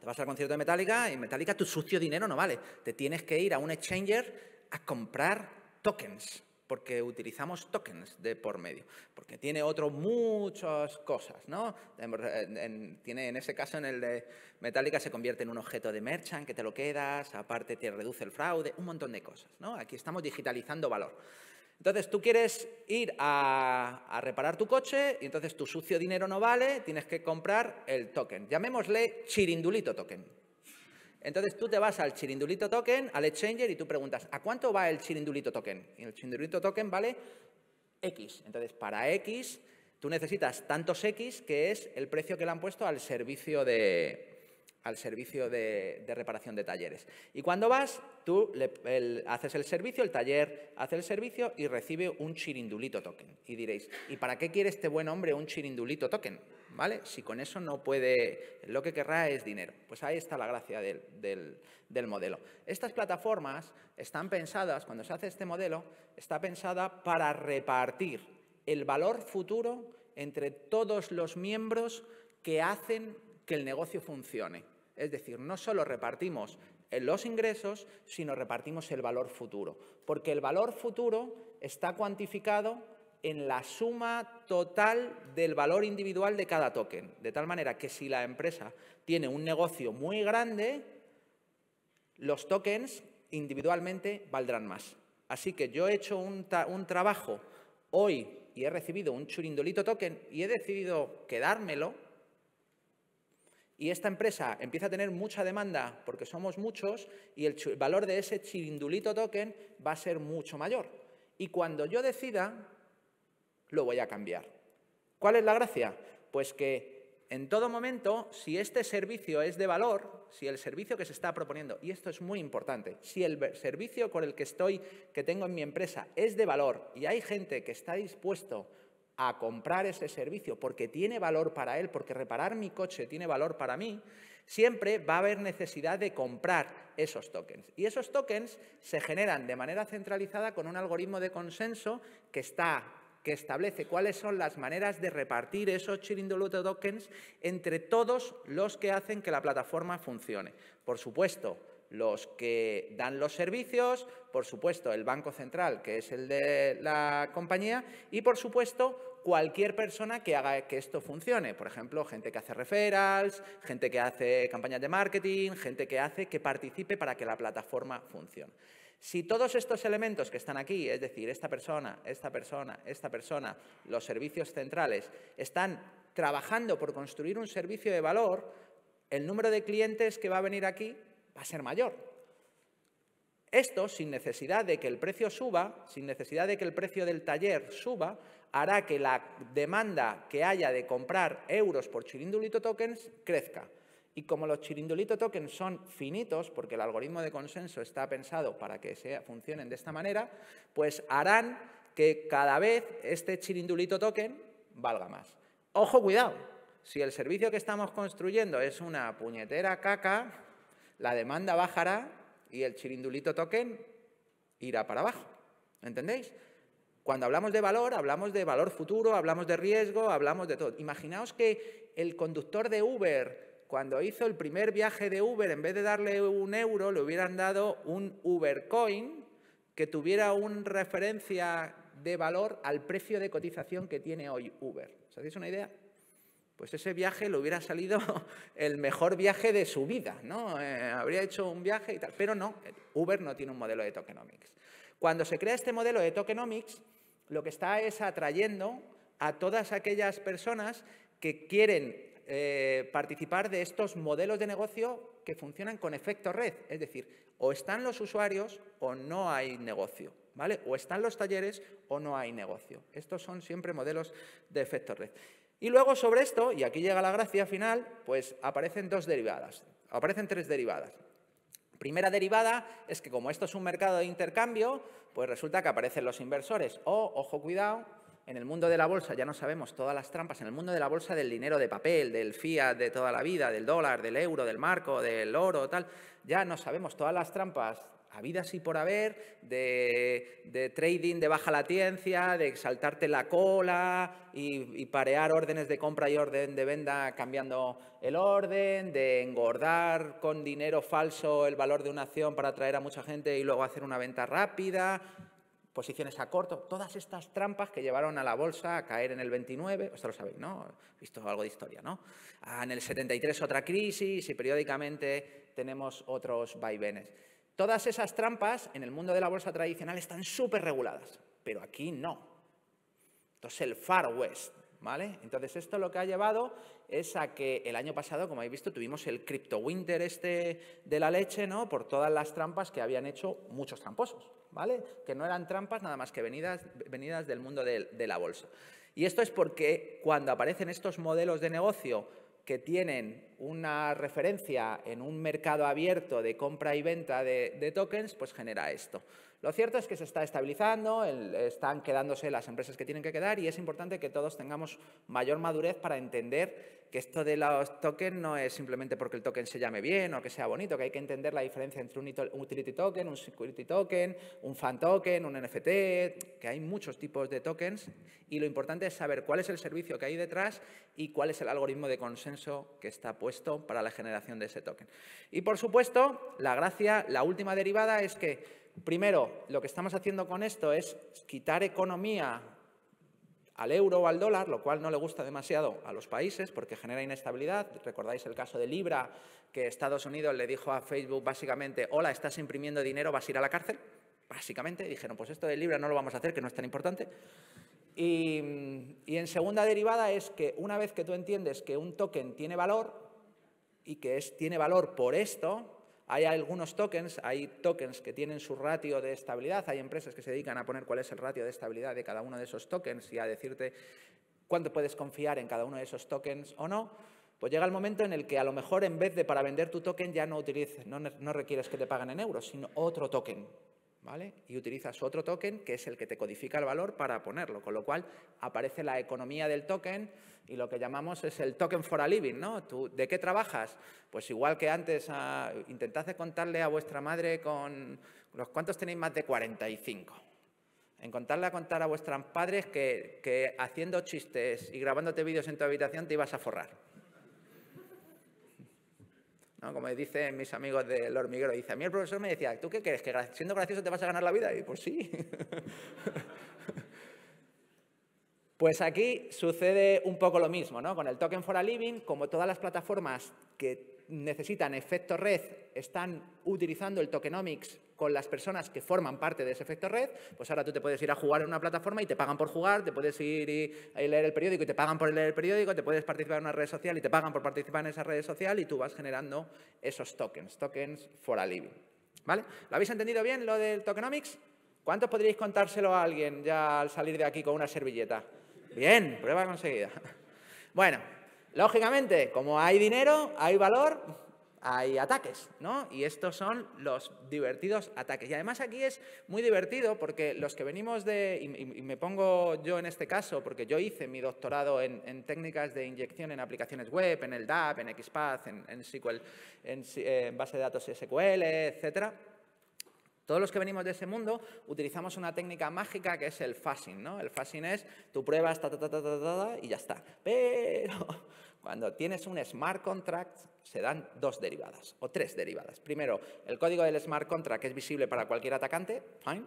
Te vas al concierto de Metallica y Metallica tu sucio dinero no vale. Te tienes que ir a un exchanger a comprar tokens porque utilizamos tokens de por medio, porque tiene otro muchas cosas, ¿no? En, tiene, en ese caso, en el de Metallica se convierte en un objeto de merchant que te lo quedas, aparte te reduce el fraude, un montón de cosas, ¿no? Aquí estamos digitalizando valor. Entonces tú quieres ir a, reparar tu coche y entonces tu sucio dinero no vale, tienes que comprar el token. Llamémosle chirindulito token. Entonces tú te vas al chirindulito token, al exchanger, y tú preguntas, ¿a cuánto va el chirindulito token? Y el chirindulito token vale X. Entonces, para X, tú necesitas tantos X, que es el precio que le han puesto al servicio de, al servicio de, reparación de talleres. Y cuando vas, tú haces el servicio, el taller hace el servicio y recibe un chirindulito token. Y diréis, ¿y para qué quiere este buen hombre un chirindulito token? Si con eso no puede, lo que querrá es dinero. Pues ahí está la gracia del, del modelo. Estas plataformas están pensadas, cuando se hace este modelo, está pensada para repartir el valor futuro entre todos los miembros que hacen que el negocio funcione. Es decir, no solo repartimos los ingresos, sino repartimos el valor futuro. Porque el valor futuro está cuantificado en la suma total del valor individual de cada token. De tal manera que si la empresa tiene un negocio muy grande, los tokens individualmente valdrán más. Así que yo he hecho un, trabajo hoy y he recibido un churindolito token y he decidido quedármelo, y esta empresa empieza a tener mucha demanda porque somos muchos y el valor de ese chirindulito token va a ser mucho mayor. Y cuando yo decida lo voy a cambiar. ¿Cuál es la gracia? Pues que en todo momento, si este servicio es de valor, si el servicio que se está proponiendo, y esto es muy importante, si el servicio con el que estoy, que tengo en mi empresa, es de valor y hay gente que está dispuesto a comprar ese servicio porque tiene valor para él, porque reparar mi coche tiene valor para mí, siempre va a haber necesidad de comprar esos tokens. Y esos tokens se generan de manera centralizada con un algoritmo de consenso que está que establece cuáles son las maneras de repartir esos Chirindoluto tokens entre todos los que hacen que la plataforma funcione. Por supuesto, los que dan los servicios, por supuesto, el Banco Central, que es el de la compañía, y por supuesto, cualquier persona que haga que esto funcione. Por ejemplo, gente que hace referrals, gente que hace campañas de marketing, gente que hace que participe para que la plataforma funcione. Si todos estos elementos que están aquí, es decir, esta persona, esta persona, esta persona, los servicios centrales, están trabajando por construir un servicio de valor, el número de clientes que va a venir aquí va a ser mayor. Esto, sin necesidad de que el precio suba, sin necesidad de que el precio del taller suba, hará que la demanda que haya de comprar euros por chirindulito tokens crezca. Y como los chirindulito tokens son finitos, porque el algoritmo de consenso está pensado para que sea, funcionen de esta manera, pues harán que cada vez este chirindulito token valga más. Ojo, cuidado, si el servicio que estamos construyendo es una puñetera caca, la demanda bajará y el chirindulito token irá para abajo. ¿Entendéis? Cuando hablamos de valor, hablamos de valor futuro, hablamos de riesgo, hablamos de todo. Imaginaos que el conductor de Uber cuando hizo el primer viaje de Uber, en vez de darle un euro, le hubieran dado un Ubercoin que tuviera una referencia de valor al precio de cotización que tiene hoy Uber. ¿Os hacéis una idea? Pues ese viaje le hubiera salido el mejor viaje de su vida, ¿no? Eh, habría hecho un viaje y tal, pero no, Uber no tiene un modelo de tokenomics. Cuando se crea este modelo de tokenomics, lo que está es atrayendo a todas aquellas personas que quieren eh, participar de estos modelos de negocio que funcionan con efecto red. Es decir, o están los usuarios o no hay negocio. ¿vale? O están los talleres o no hay negocio. Estos son siempre modelos de efecto red. Y luego sobre esto, y aquí llega la gracia final, pues aparecen dos derivadas. Aparecen tres derivadas. Primera derivada es que como esto es un mercado de intercambio, pues resulta que aparecen los inversores. O, oh, ojo, cuidado, en el mundo de la bolsa ya no sabemos todas las trampas, en el mundo de la bolsa del dinero de papel, del fiat de toda la vida, del dólar, del euro, del marco, del oro, tal, ya no sabemos todas las trampas habidas y por haber, de, trading de baja latencia, de saltarte la cola y, y, parear órdenes de compra y orden de venda cambiando el orden, de engordar con dinero falso el valor de una acción para atraer a mucha gente y luego hacer una venta rápida posiciones a corto, todas estas trampas que llevaron a la bolsa a caer en el 29, esto lo sabéis, ¿no? visto algo de historia, ¿no? Ah, en el 73 otra crisis y periódicamente tenemos otros vaivenes. Todas esas trampas en el mundo de la bolsa tradicional están súper reguladas, pero aquí no. Entonces el Far West, ¿vale? Entonces esto lo que ha llevado es a que el año pasado, como habéis visto, tuvimos el crypto winter este de la leche, ¿no? Por todas las trampas que habían hecho muchos tramposos. ¿vale? Que no eran trampas nada más que venidas, del mundo de, la bolsa. Y esto es porque cuando aparecen estos modelos de negocio que tienen una referencia en un mercado abierto de compra y venta de tokens, pues genera esto. Lo cierto es que se está estabilizando, están quedándose las empresas que tienen que quedar y es importante que todos tengamos mayor madurez para entender que esto de los tokens no es simplemente porque el token se llame bien o que sea bonito, que hay que entender la diferencia entre un utility token, un security token, un fan token, un NFT, que hay muchos tipos de tokens y lo importante es saber cuál es el servicio que hay detrás y cuál es el algoritmo de consenso que está puesto para la generación de ese token. Y por supuesto, la gracia, la última derivada es que primero, lo que estamos haciendo con esto es quitar economía al euro o al dólar, lo cual no le gusta demasiado a los países porque genera inestabilidad. Recordáis el caso de Libra, que Estados Unidos le dijo a Facebook básicamente, hola, estás imprimiendo dinero, vas a ir a la cárcel. Básicamente dijeron, pues esto de Libra no lo vamos a hacer, que no es tan importante. Y, en segunda derivada es que una vez que tú entiendes que un token tiene valor y que es, tiene valor por esto, hay algunos tokens, hay tokens que tienen su ratio de estabilidad, hay empresas que se dedican a poner cuál es el ratio de estabilidad de cada uno de esos tokens y a decirte cuánto puedes confiar en cada uno de esos tokens o no. Pues llega el momento en el que a lo mejor en vez de para vender tu token ya no, utilices, no, no requieres que te paguen en euros, sino otro token. ¿Vale? Y utilizas otro token que es el que te codifica el valor para ponerlo, con lo cual aparece la economía del token y lo que llamamos es el token for a living, ¿no? ¿De qué trabajas? Pues igual que antes, ah, intentaste contarle a vuestra madre con... ¿los ¿Cuántos tenéis más de 45? En contarle a contar a vuestros padres que, haciendo chistes y grabándote vídeos en tu habitación te ibas a forrar. Como dicen mis amigos del hormiguero, dice, a mí el profesor me decía, ¿tú qué crees? ¿Que siendo gracioso te vas a ganar la vida? Y pues sí. Pues aquí sucede un poco lo mismo, ¿no? Con el token for a living, como todas las plataformas que necesitan efecto red están utilizando el tokenomics con las personas que forman parte de ese efecto red, pues ahora tú te puedes ir a jugar en una plataforma y te pagan por jugar, te puedes ir a leer el periódico y te pagan por leer el periódico, te puedes participar en una red social y te pagan por participar en esa red social y tú vas generando esos tokens, tokens for a living. ¿Vale? ¿Lo habéis entendido bien lo del tokenomics? ¿Cuántos podríais contárselo a alguien ya al salir de aquí con una servilleta? Bien, prueba conseguida. Bueno, lógicamente, como hay dinero, hay valor, hay ataques, ¿no? Y estos son los divertidos ataques. Y además aquí es muy divertido porque los que venimos de, y, me pongo yo en este caso, porque yo hice mi doctorado en, técnicas de inyección en aplicaciones web, en el DAP, en XPath, en, SQL, en, en base de datos SQL, etcétera. Todos los que venimos de ese mundo utilizamos una técnica mágica que es el phasing, ¿no? El phasing es tu prueba y ya está. Pero cuando tienes un smart contract se dan dos derivadas o tres derivadas. Primero, el código del smart contract es visible para cualquier atacante, fine.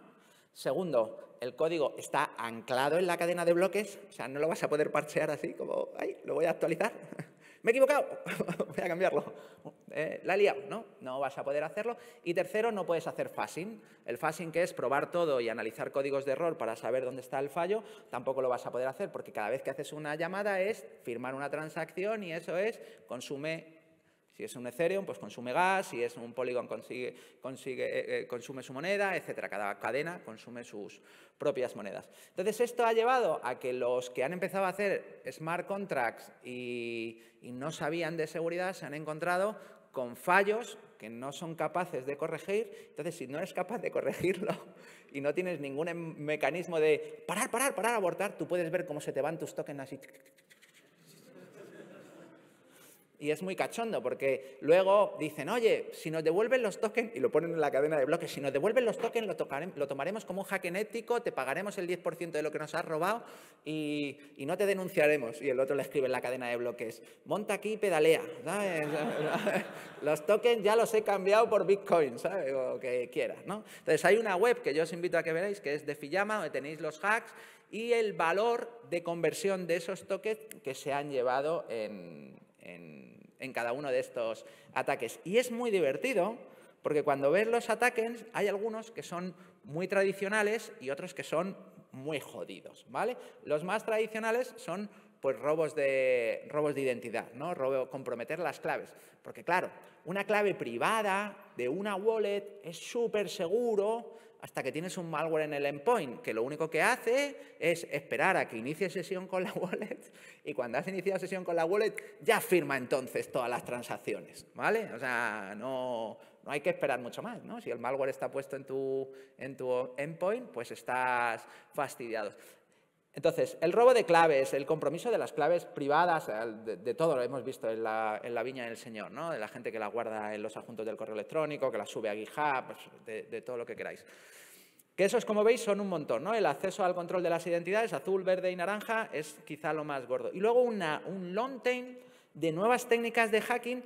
Segundo, el código está anclado en la cadena de bloques, o sea, no lo vas a poder parchear así como, ay, lo voy a actualizar. me he equivocado, voy a cambiarlo, eh, la he liado, ¿no? No vas a poder hacerlo. Y tercero, no puedes hacer phasing. El phasing que es probar todo y analizar códigos de error para saber dónde está el fallo, tampoco lo vas a poder hacer porque cada vez que haces una llamada es firmar una transacción y eso es consume si es un Ethereum, pues consume gas, si es un Polygon, consigue, eh, eh, consume su moneda, etc. Cada cadena consume sus propias monedas. Entonces, esto ha llevado a que los que han empezado a hacer smart contracts y, y no sabían de seguridad se han encontrado con fallos que no son capaces de corregir. Entonces, si no eres capaz de corregirlo y no tienes ningún em, mecanismo de parar, parar, parar, abortar, tú puedes ver cómo se te van tus tokens así y es muy cachondo porque luego dicen, oye, si nos devuelven los tokens, y lo ponen en la cadena de bloques, si nos devuelven los tokens lo, tomaremos como un hack ético, te pagaremos el 10% de lo que nos has robado y, no te denunciaremos. Y el otro le escribe en la cadena de bloques, monta aquí y pedalea. los tokens ya los he cambiado por Bitcoin, ¿sabes? o que quieras. ¿no? Entonces hay una web que yo os invito a que veáis, que es de Fijama, donde tenéis los hacks y el valor de conversión de esos tokens que se han llevado en, en, cada uno de estos ataques. Y es muy divertido porque cuando ves los ataques hay algunos que son muy tradicionales y otros que son muy jodidos, ¿vale? Los más tradicionales son pues robos de, robos de identidad, ¿no? Robo, comprometer las claves. Porque claro, una clave privada de una wallet es súper seguro hasta que tienes un malware en el endpoint, que lo único que hace es esperar a que inicie sesión con la wallet y cuando has iniciado sesión con la wallet ya firma entonces todas las transacciones, ¿vale? O sea, no, hay que esperar mucho más, ¿no? Si el malware está puesto en tu, en tu endpoint, pues estás fastidiado. Entonces, el robo de claves, el compromiso de las claves privadas, de, todo lo hemos visto en la, viña del Señor, ¿no? de la gente que la guarda en los adjuntos del correo electrónico, que la sube a GitHub, pues, de, todo lo que queráis. Que esos, como veis, son un montón. ¿no? El acceso al control de las identidades, azul, verde y naranja, es quizá lo más gordo. Y luego un long tail de nuevas técnicas de hacking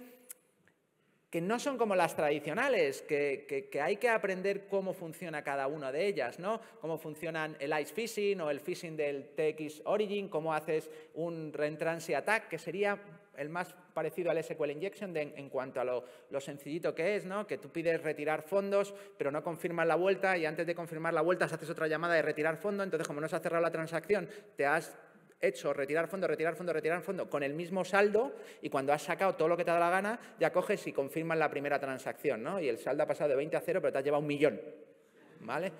que no son como las tradicionales, que, hay que aprender cómo funciona cada una de ellas, ¿no? Cómo funcionan el ice Fishing o el phishing del TX Origin, cómo haces un reentrance attack, que sería el más parecido al SQL injection en cuanto a lo, lo, sencillito que es, ¿no? Que tú pides retirar fondos, pero no confirmas la vuelta y antes de confirmar la vuelta haces otra llamada de retirar fondo, entonces como no se ha cerrado la transacción, te has hecho retirar fondo, retirar fondo, retirar fondo con el mismo saldo y cuando has sacado todo lo que te da la gana, ya coges y confirmas la primera transacción, ¿no? Y el saldo ha pasado de 20 a 0, pero te has llevado un millón. ¿Vale?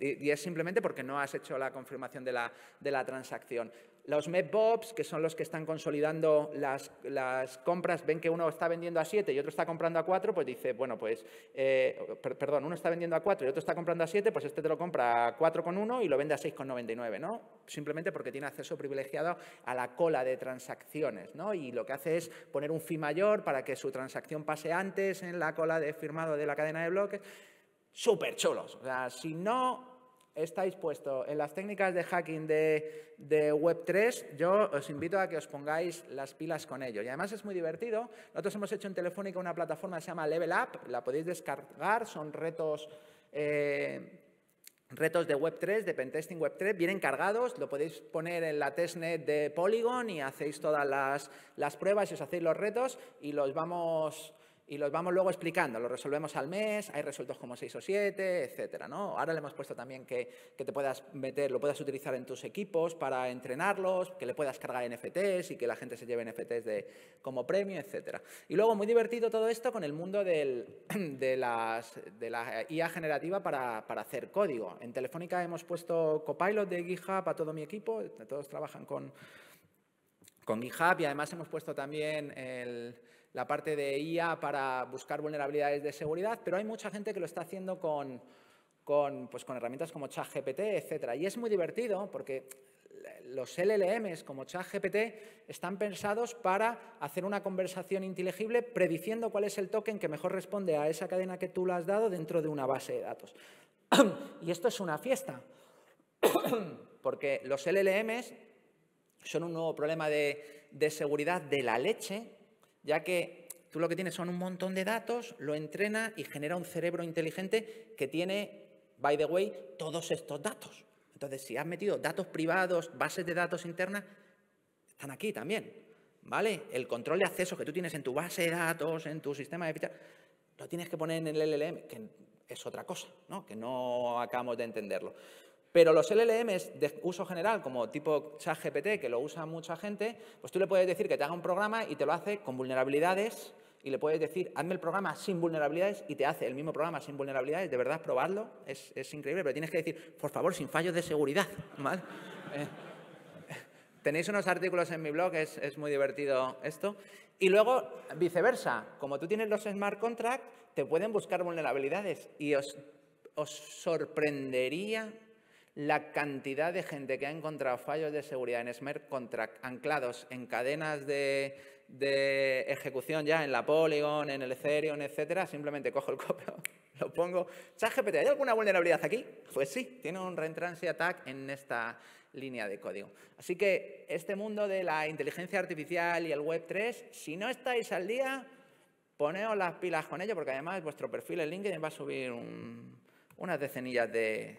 Y, es simplemente porque no has hecho la confirmación de la, de la transacción. Los mebobs que son los que están consolidando las, compras, ven que uno está vendiendo a 7 y otro está comprando a 4, pues dice, bueno, pues, eh, perdón, uno está vendiendo a 4 y otro está comprando a 7, pues este te lo compra a uno y lo vende a 6,99, ¿no? Simplemente porque tiene acceso privilegiado a la cola de transacciones, ¿no? Y lo que hace es poner un fee mayor para que su transacción pase antes en la cola de firmado de la cadena de bloques. Súper chulos. O sea, si no estáis puesto en las técnicas de hacking de, Web3, yo os invito a que os pongáis las pilas con ello. Y además es muy divertido. Nosotros hemos hecho en Telefónica una plataforma que se llama Level Up, la podéis descargar, son retos... Eh, retos de Web3, de Pentesting Web3, vienen cargados, lo podéis poner en la testnet de Polygon y hacéis todas las, las pruebas y os hacéis los retos y los vamos y los vamos luego explicando. Lo resolvemos al mes, hay resueltos como 6 o 7, etcétera. ¿no? Ahora le hemos puesto también que, te puedas meter, lo puedas utilizar en tus equipos para entrenarlos, que le puedas cargar NFTs y que la gente se lleve NFTs de, como premio, etcétera. Y luego, muy divertido todo esto con el mundo de, las, de la IA generativa para, hacer código. En Telefónica hemos puesto Copilot de GitHub a todo mi equipo, todos trabajan con, con GitHub y además hemos puesto también el la parte de IA para buscar vulnerabilidades de seguridad, pero hay mucha gente que lo está haciendo con, pues, con herramientas como ChatGPT, etc. Y es muy divertido porque los LLMs como ChatGPT están pensados para hacer una conversación inteligible prediciendo cuál es el token que mejor responde a esa cadena que tú le has dado dentro de una base de datos. y esto es una fiesta, porque los LLMs son un nuevo problema de, de seguridad de la leche ya que tú lo que tienes son un montón de datos, lo entrena y genera un cerebro inteligente que tiene, by the way, todos estos datos. Entonces, si has metido datos privados, bases de datos internas, están aquí también. ¿Vale? El control de acceso que tú tienes en tu base de datos, en tu sistema de fichas, lo tienes que poner en el LLM, que es otra cosa, ¿no? que no acabamos de entenderlo. Pero los LLMs de uso general, como tipo ChatGPT, que lo usa mucha gente, pues tú le puedes decir que te haga un programa y te lo hace con vulnerabilidades y le puedes decir, hazme el programa sin vulnerabilidades y te hace el mismo programa sin vulnerabilidades. De verdad, probarlo es, increíble, pero tienes que decir, por favor, sin fallos de seguridad. Eh, tenéis unos artículos en mi blog, es, muy divertido esto. Y luego, viceversa, como tú tienes los smart contracts, te pueden buscar vulnerabilidades y os, os sorprendería la cantidad de gente que ha encontrado fallos de seguridad en Smer contra, anclados en cadenas de, ejecución ya en la Polygon, en el Ethereum, etcétera, simplemente cojo el copio, lo pongo. ChatGPT, ¿hay alguna vulnerabilidad aquí? Pues sí, tiene un reentrance attack en esta línea de código. Así que este mundo de la inteligencia artificial y el Web3, si no estáis al día, poneos las pilas con ello, porque además vuestro perfil en LinkedIn va a subir unas decenillas de,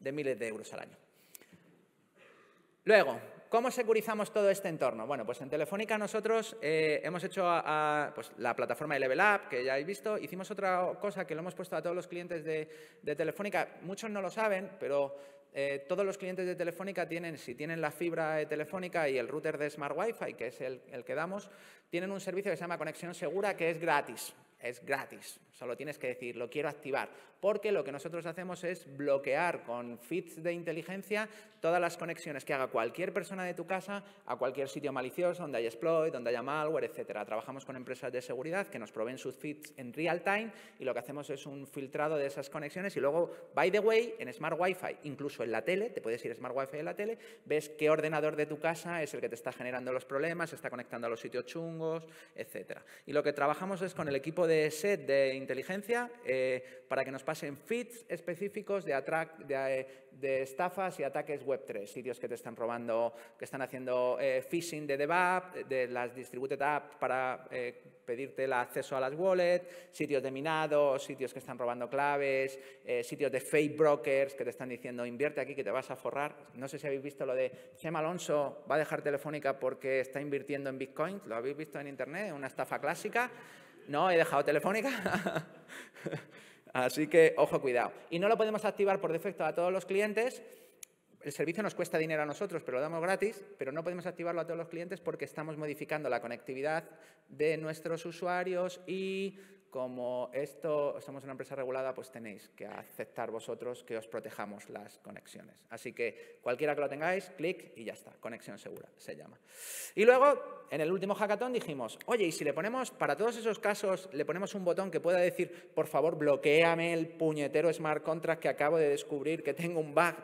de miles de euros al año. Luego, ¿cómo securizamos todo este entorno? Bueno, pues en Telefónica nosotros eh, hemos hecho a, pues, la plataforma de Level Up, que ya habéis visto. Hicimos otra cosa que lo hemos puesto a todos los clientes de, Telefónica. Muchos no lo saben, pero eh, todos los clientes de Telefónica tienen, si tienen la fibra de Telefónica y el router de Smart Wi-Fi, que es el, el que damos, tienen un servicio que se llama Conexión Segura, que es gratis es gratis, solo tienes que decir, lo quiero activar, porque lo que nosotros hacemos es bloquear con feeds de inteligencia todas las conexiones que haga cualquier persona de tu casa a cualquier sitio malicioso, donde hay exploit, donde haya malware, etc. Trabajamos con empresas de seguridad que nos proveen sus feeds en real time y lo que hacemos es un filtrado de esas conexiones y luego, by the way, en Smart Wi-Fi, incluso en la tele, te puedes ir Smart Wi-Fi en la tele, ves qué ordenador de tu casa es el que te está generando los problemas, está conectando a los sitios chungos, etc. Y lo que trabajamos es con el equipo de de set de inteligencia eh, para que nos pasen feeds específicos de, de, eh, de, estafas y ataques Web3, sitios que te están robando, que están haciendo eh, phishing de DevApp, de las distributed apps para pedirte el acceso a las wallets, sitios de minado, sitios que están robando claves, sitios de fake brokers que te están diciendo invierte aquí que te vas a forrar. No sé si habéis visto lo de Chema Alonso va a dejar Telefónica porque está invirtiendo en Bitcoin, lo habéis visto en Internet, una estafa clásica. No, he dejado telefónica. Así que ojo, cuidado. Y no lo podemos activar por defecto a todos los clientes. El servicio nos cuesta dinero a nosotros, pero lo damos gratis, pero no podemos activarlo a todos los clientes porque estamos modificando la conectividad de nuestros usuarios y como esto somos una empresa regulada, pues tenéis que aceptar vosotros que os protejamos las conexiones. Así que cualquiera que lo tengáis, clic y ya está. Conexión segura se llama. Y luego, en el último hackathon dijimos, oye, y si le ponemos, para todos esos casos, le ponemos un botón que pueda decir, por favor, bloqueame el puñetero smart contract que acabo de descubrir que tengo un bug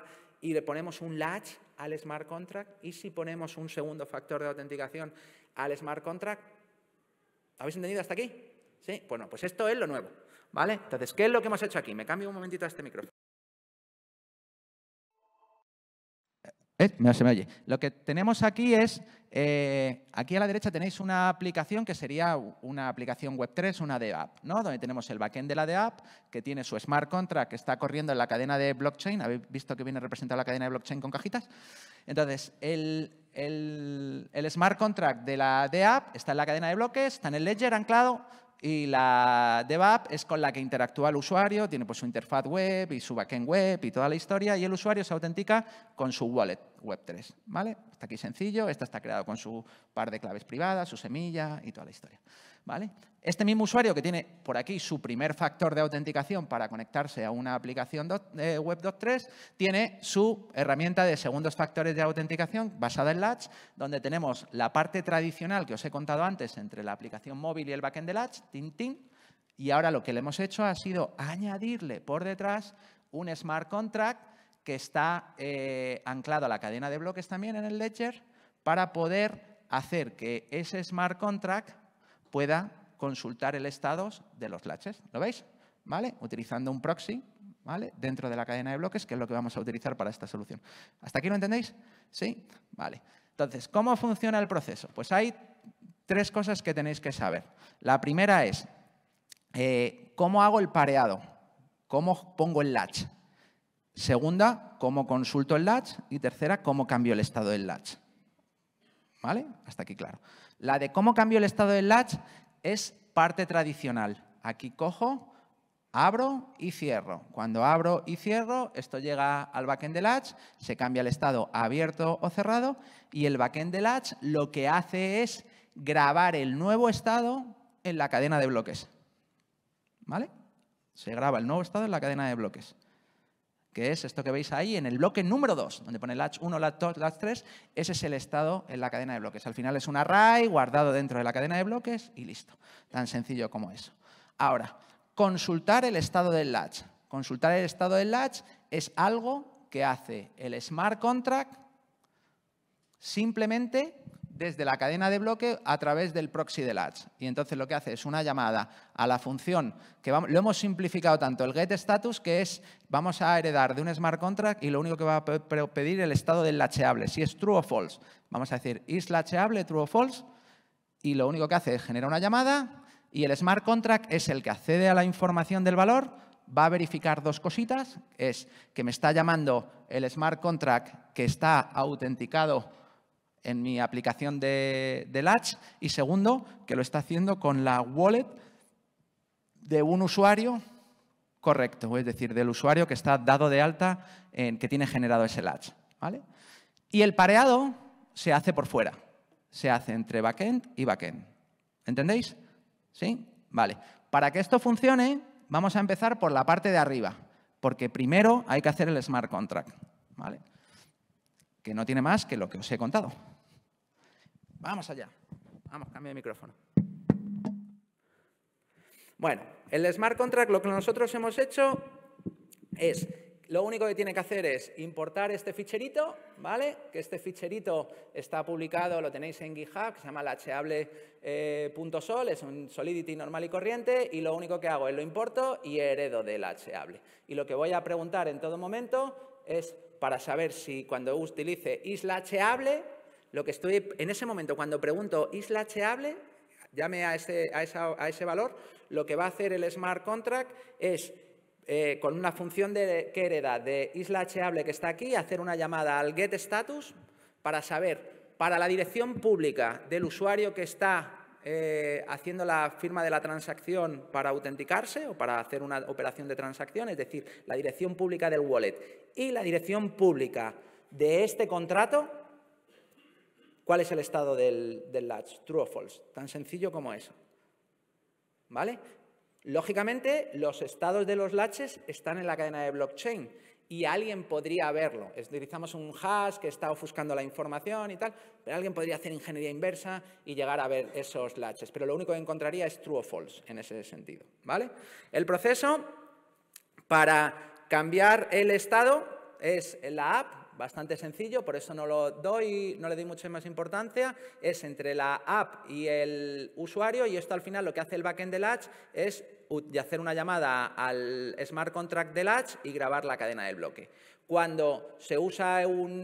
y le ponemos un latch al smart contract y si ponemos un segundo factor de autenticación al smart contract, ¿habéis entendido hasta aquí? ¿Sí? Bueno, pues esto es lo nuevo. ¿Vale? Entonces, ¿qué es lo que hemos hecho aquí? Me cambio un momentito a este micrófono. Eh, eh, me Lo que tenemos aquí es, eh, aquí a la derecha tenéis una aplicación que sería una aplicación Web3, una de ¿no? Donde tenemos el backend de la de que tiene su smart contract, que está corriendo en la cadena de blockchain. ¿Habéis visto que viene representada la cadena de blockchain con cajitas? Entonces, el, smart contract de la de está en la cadena de bloques, está en el ledger anclado, y la DevApp es con la que interactúa el usuario, tiene pues su interfaz web y su backend web y toda la historia, y el usuario se autentica con su wallet. Web3. ¿vale? Está aquí sencillo, esta está creado con su par de claves privadas, su semilla y toda la historia. ¿vale? Este mismo usuario que tiene por aquí su primer factor de autenticación para conectarse a una aplicación eh, Web 2.3, tiene su herramienta de segundos factores de autenticación basada en Latch, donde tenemos la parte tradicional que os he contado antes entre la aplicación móvil y el backend de Latch, tin, y ahora lo que le hemos hecho ha sido añadirle por detrás un smart contract que está eh, anclado a la cadena de bloques también en el ledger para poder hacer que ese smart contract pueda consultar el estado de los latches. ¿Lo veis? ¿Vale? Utilizando un proxy ¿vale? dentro de la cadena de bloques, que es lo que vamos a utilizar para esta solución. ¿Hasta aquí lo entendéis? ¿Sí? Vale. Entonces, ¿cómo funciona el proceso? Pues hay tres cosas que tenéis que saber. La primera es, eh, ¿cómo hago el pareado? ¿Cómo pongo el latch? Segunda, cómo consulto el latch. Y tercera, cómo cambio el estado del latch. ¿Vale? Hasta aquí claro. La de cómo cambio el estado del latch es parte tradicional. Aquí cojo, abro y cierro. Cuando abro y cierro, esto llega al backend del latch, se cambia el estado abierto o cerrado y el backend del latch lo que hace es grabar el nuevo estado en la cadena de bloques. ¿Vale? Se graba el nuevo estado en la cadena de bloques que es esto que veis ahí en el bloque número 2, donde pone latch 1, latch 2, latch 3, ese es el estado en la cadena de bloques. Al final es un array guardado dentro de la cadena de bloques y listo. Tan sencillo como eso. Ahora, consultar el estado del latch. Consultar el estado del latch es algo que hace el smart contract simplemente desde la cadena de bloque a través del proxy de latch. Y entonces lo que hace es una llamada a la función que lo hemos simplificado tanto, el get status que es vamos a heredar de un smart contract y lo único que va a pedir el estado del lacheable, si es true o false. Vamos a decir is lacheable, true o false, y lo único que hace es generar una llamada y el smart contract es el que accede a la información del valor, va a verificar dos cositas, es que me está llamando el smart contract que está autenticado en mi aplicación de, Latch y segundo, que lo está haciendo con la wallet de un usuario correcto, es decir, del usuario que está dado de alta, en, que tiene generado ese latch. ¿vale? Y el pareado se hace por fuera, se hace entre backend y backend. ¿Entendéis? ¿Sí? Vale. Para que esto funcione, vamos a empezar por la parte de arriba, porque primero hay que hacer el smart contract, ¿vale? que no tiene más que lo que os he contado. Vamos allá. Vamos, cambio de micrófono. Bueno, el smart contract lo que nosotros hemos hecho es, lo único que tiene que hacer es importar este ficherito, ¿vale? Que este ficherito está publicado, lo tenéis en GitHub, se llama lacheable.sol, eh, es un Solidity normal y corriente, y lo único que hago es lo importo y heredo del lacheable. Y lo que voy a preguntar en todo momento es para saber si cuando utilice is lo que estoy en ese momento, cuando pregunto isla cheable, llame a ese, a, ese valor, lo que va a hacer el smart contract es eh, con una función de, que hereda de isla que está aquí, hacer una llamada al get status para saber para la dirección pública del usuario que está eh, haciendo la firma de la transacción para autenticarse o para hacer una operación de transacción, es decir, la dirección pública del wallet y la dirección pública de este contrato, ¿Cuál es el estado del, latch? True o false. Tan sencillo como eso. ¿Vale? Lógicamente, los estados de los latches están en la cadena de blockchain y alguien podría verlo. Utilizamos un hash que está ofuscando la información y tal, pero alguien podría hacer ingeniería inversa y llegar a ver esos latches. Pero lo único que encontraría es true o false en ese sentido. ¿vale? El proceso para cambiar el estado es la app bastante sencillo, por eso no lo doy, no le doy mucha más importancia, es entre la app y el usuario y esto al final lo que hace el backend de Latch es hacer una llamada al smart contract de Latch y grabar la cadena del bloque. Cuando se usa el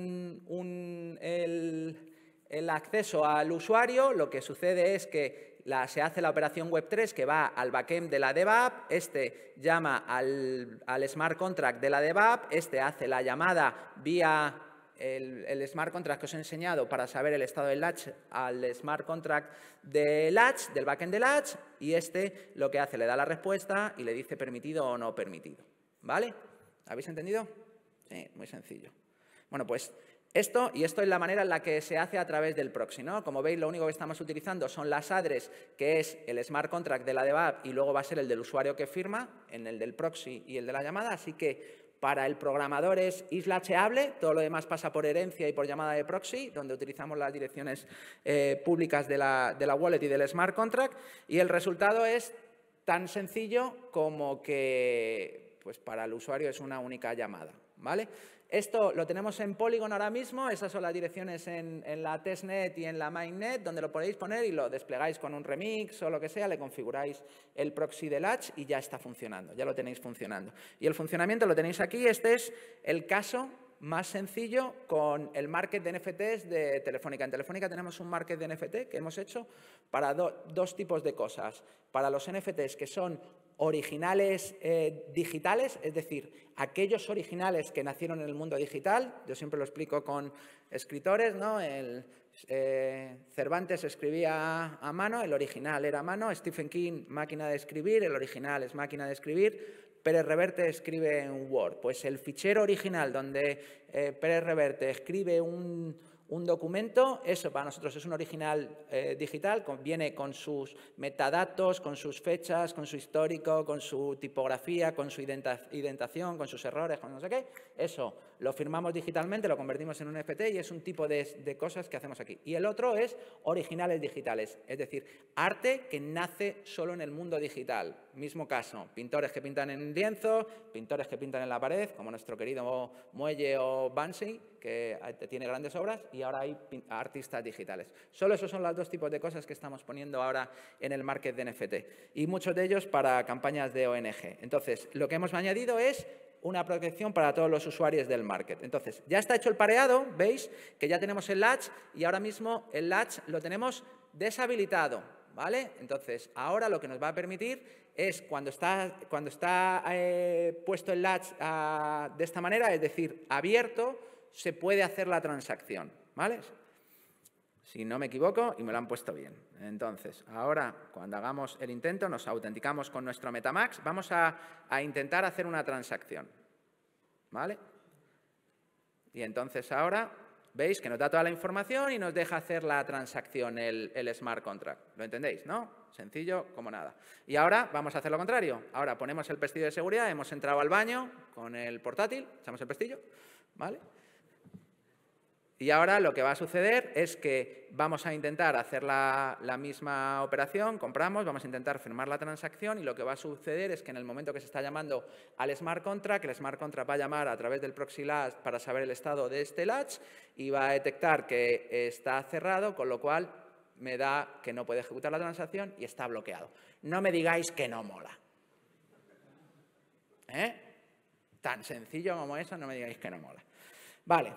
acceso al usuario, lo que sucede es que se hace la operación Web3 que va al backend de la DevApp, este llama al, smart contract de la DevApp, este hace la llamada vía el, el, smart contract que os he enseñado para saber el estado del latch al smart contract del latch, del backend de latch, y este lo que hace, le da la respuesta y le dice permitido o no permitido. ¿Vale? ¿Habéis entendido? Sí, muy sencillo. Bueno, pues esto, y esto es la manera en la que se hace a través del proxy. ¿no? Como veis, lo único que estamos utilizando son las ADRES, que es el smart contract de la DevApp y luego va a ser el del usuario que firma, en el del proxy y el de la llamada. Así que para el programador es islacheable, todo lo demás pasa por herencia y por llamada de proxy, donde utilizamos las direcciones eh, públicas de la, wallet y del smart contract. Y el resultado es tan sencillo como que pues para el usuario es una única llamada. ¿vale? Esto lo tenemos en Polygon ahora mismo, esas son las direcciones en, la testnet y en la mainnet, donde lo podéis poner y lo desplegáis con un remix o lo que sea, le configuráis el proxy del latch y ya está funcionando, ya lo tenéis funcionando. Y el funcionamiento lo tenéis aquí, este es el caso más sencillo con el market de NFTs de Telefónica. En Telefónica tenemos un market de NFT que hemos hecho para dos tipos de cosas. Para los NFTs que son originales eh, digitales, es decir, aquellos originales que nacieron en el mundo digital. Yo siempre lo explico con escritores, ¿no? El, eh, Cervantes escribía a mano, el original era a mano, Stephen King, máquina de escribir, el original es máquina de escribir. Pérez Reverte escribe en Word. Pues el fichero original donde eh, Pérez Reverte escribe un, documento, eso para nosotros es un original eh, digital, viene con sus metadatos, con sus fechas, con su histórico, con su tipografía, con su identación, con sus errores, con no sé qué. Eso lo firmamos digitalmente, lo convertimos en un NFT y es un tipo de, cosas que hacemos aquí. Y el otro es originales digitales, es decir, arte que nace solo en el mundo digital. Mismo caso, pintores que pintan en lienzo, pintores que pintan en la pared, como nuestro querido Muelle o Bansi, que tiene grandes obras, y ahora hay artistas digitales. Solo esos son los dos tipos de cosas que estamos poniendo ahora en el market de NFT, y muchos de ellos para campañas de ONG. Entonces, lo que hemos añadido es una protección para todos los usuarios del market. Entonces, ya está hecho el pareado, veis que ya tenemos el latch y ahora mismo el latch lo tenemos deshabilitado, ¿vale? Entonces, ahora lo que nos va a permitir es cuando está, cuando está eh, puesto el latch ah, de esta manera, es decir, abierto, se puede hacer la transacción, ¿vale? si no me equivoco, y me lo han puesto bien. Entonces, ahora cuando hagamos el intento, nos autenticamos con nuestro Metamax, vamos a, intentar hacer una transacción. ¿Vale? Y entonces ahora veis que nos da toda la información y nos deja hacer la transacción, el, el, smart contract. ¿Lo entendéis, no? Sencillo como nada. Y ahora vamos a hacer lo contrario. Ahora ponemos el pestillo de seguridad, hemos entrado al baño con el portátil, echamos el pestillo, ¿vale? Y ahora lo que va a suceder es que vamos a intentar hacer la, misma operación, compramos, vamos a intentar firmar la transacción y lo que va a suceder es que en el momento que se está llamando al smart contract, el smart contract va a llamar a través del proxy latch para saber el estado de este latch y va a detectar que está cerrado, con lo cual me da que no puede ejecutar la transacción y está bloqueado. No me digáis que no mola. ¿Eh? Tan sencillo como eso, no me digáis que no mola. Vale,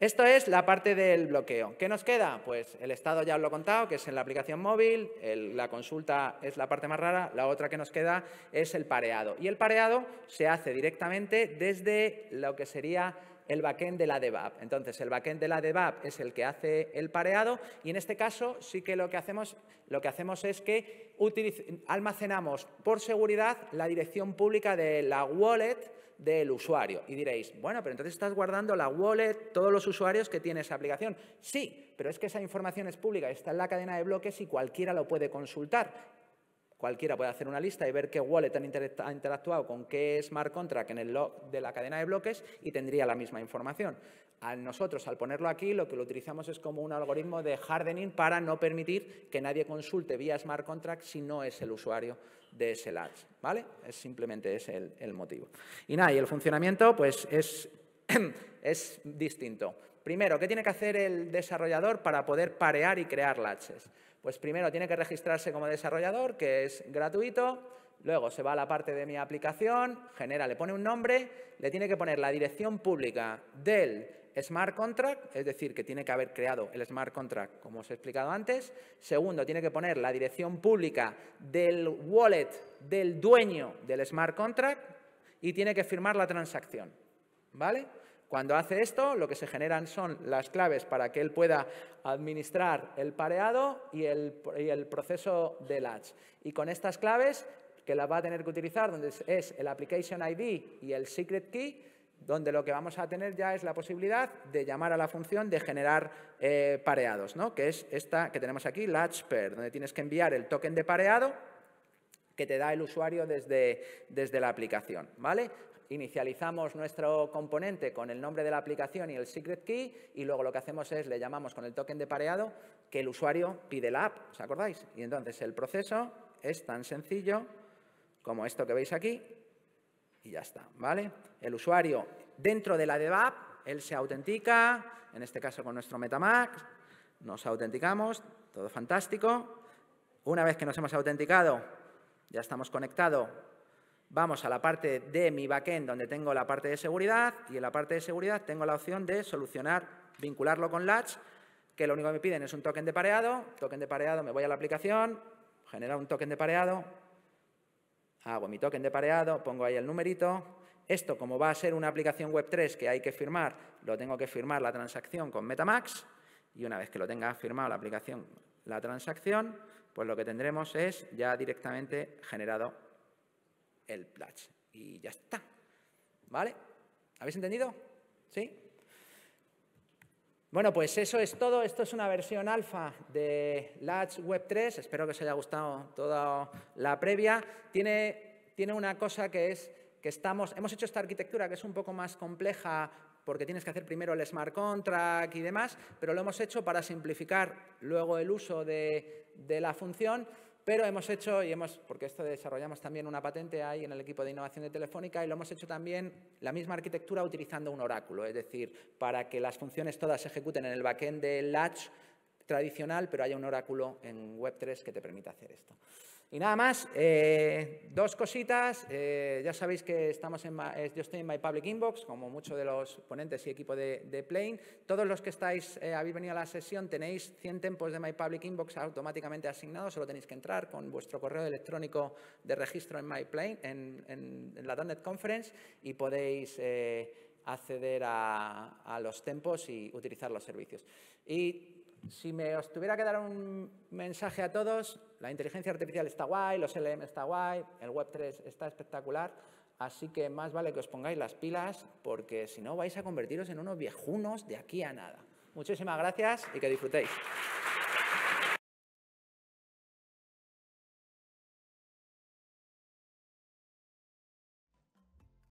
esto es la parte del bloqueo. ¿Qué nos queda? Pues el estado ya os lo he contado, que es en la aplicación móvil, la consulta es la parte más rara, la otra que nos queda es el pareado. Y el pareado se hace directamente desde lo que sería el backend de la DevApp. Entonces, el backend de la DevApp es el que hace el pareado y en este caso sí que lo que hacemos, lo que hacemos es que almacenamos por seguridad la dirección pública de la wallet del usuario. Y diréis, bueno, pero entonces estás guardando la wallet, todos los usuarios que tiene esa aplicación. Sí, pero es que esa información es pública, está en la cadena de bloques y cualquiera lo puede consultar. Cualquiera puede hacer una lista y ver qué wallet ha interactuado con qué smart contract en el log de la cadena de bloques y tendría la misma información. A nosotros, al ponerlo aquí, lo que lo utilizamos es como un algoritmo de hardening para no permitir que nadie consulte vía smart contract si no es el usuario de ese latch, ¿vale? Es simplemente es el, motivo. Y nada, y el funcionamiento pues es, es distinto. Primero, ¿qué tiene que hacer el desarrollador para poder parear y crear latches? Pues primero tiene que registrarse como desarrollador, que es gratuito, luego se va a la parte de mi aplicación, genera, le pone un nombre, le tiene que poner la dirección pública del smart contract, es decir, que tiene que haber creado el smart contract, como os he explicado antes. Segundo, tiene que poner la dirección pública del wallet del dueño del smart contract y tiene que firmar la transacción. ¿Vale? Cuando hace esto, lo que se generan son las claves para que él pueda administrar el pareado y el, proceso de latch. Y con estas claves, que las va a tener que utilizar, donde es el Application ID y el Secret Key, donde lo que vamos a tener ya es la posibilidad de llamar a la función de generar eh, pareados, ¿no? que es esta que tenemos aquí, latch pair, donde tienes que enviar el token de pareado que te da el usuario desde, desde la aplicación. ¿vale? inicializamos nuestro componente con el nombre de la aplicación y el secret key y luego lo que hacemos es le llamamos con el token de pareado que el usuario pide la app, ¿os acordáis? Y entonces el proceso es tan sencillo como esto que veis aquí, y ya está, ¿vale? El usuario dentro de la DevApp, él se autentica, en este caso con nuestro MetaMask, nos autenticamos, todo fantástico. Una vez que nos hemos autenticado, ya estamos conectados, vamos a la parte de mi backend donde tengo la parte de seguridad y en la parte de seguridad tengo la opción de solucionar, vincularlo con Latch, que lo único que me piden es un token de pareado. Token de pareado, me voy a la aplicación, genera un token de pareado, hago mi token de pareado, pongo ahí el numerito. Esto, como va a ser una aplicación Web3 que hay que firmar, lo tengo que firmar la transacción con Metamax. Y una vez que lo tenga firmado la aplicación, la transacción, pues lo que tendremos es ya directamente generado el pledge. Y ya está. ¿Vale? ¿Habéis entendido? ¿Sí? Bueno, pues eso es todo. Esto es una versión alfa de Latch Web 3. Espero que os haya gustado toda la previa. Tiene, tiene una cosa que es que estamos, hemos hecho esta arquitectura que es un poco más compleja porque tienes que hacer primero el smart contract y demás, pero lo hemos hecho para simplificar luego el uso de, de la función pero hemos hecho, y hemos, porque esto desarrollamos también una patente ahí en el equipo de innovación de Telefónica, y lo hemos hecho también la misma arquitectura utilizando un oráculo, es decir, para que las funciones todas se ejecuten en el backend de Latch tradicional, pero haya un oráculo en Web3 que te permita hacer esto. Y nada más, eh, dos cositas. Eh, ya sabéis que estamos en yo estoy en My Public Inbox, como muchos de los ponentes y equipo de, de Plane. Todos los que estáis, eh, habéis venido a la sesión, tenéis 100 tempos de My Public Inbox automáticamente asignados. Solo tenéis que entrar con vuestro correo electrónico de registro en My Plane, en, en, la .NET Conference, y podéis acceder a, los tempos y utilizar los servicios. Y si me os tuviera que dar un mensaje a todos, la inteligencia artificial está guay, los LM está guay, el Web3 está espectacular, así que más vale que os pongáis las pilas porque si no vais a convertiros en unos viejunos de aquí a nada. Muchísimas gracias y que disfrutéis.